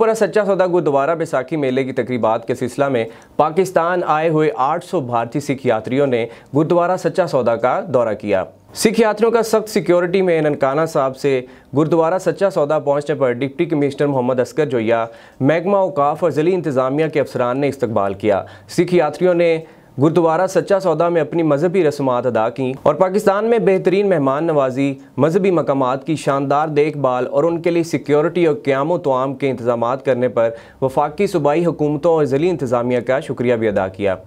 पूरा सच्चा सौदा गुरुद्वारा बैसाखी मेले की तकरीबात के सिलसिला में पाकिस्तान आए हुए 800 भारतीय सिख यात्रियों ने गुरुद्वारा सच्चा सौदा का दौरा किया सिख यात्रियों का सख्त सिक्योरिटी में ननकाना साहब से गुरुद्वारा सच्चा सौदा पहुंचने पर डिप्टी कमिश्नर मोहम्मद असगर जोया महकमा अवकाफ और ज़िली इंतज़ामिया के अफसरान ने इस्तबाल किया सिख यात्रियों ने गुरुद्वारा सच्चा सौदा में अपनी मजहबी रसमात अदा की और पाकिस्तान में बेहतरीन मेहमान नवाजी मजहबी मकाम की शानदार देखभाल और उनके लिए सिक्योरिटी और क्याम तमाम के इंतजाम करने पर वफाकी सूबाई हुकूमतों और ज़िली इंतजामिया का शुक्रिया भी अदा किया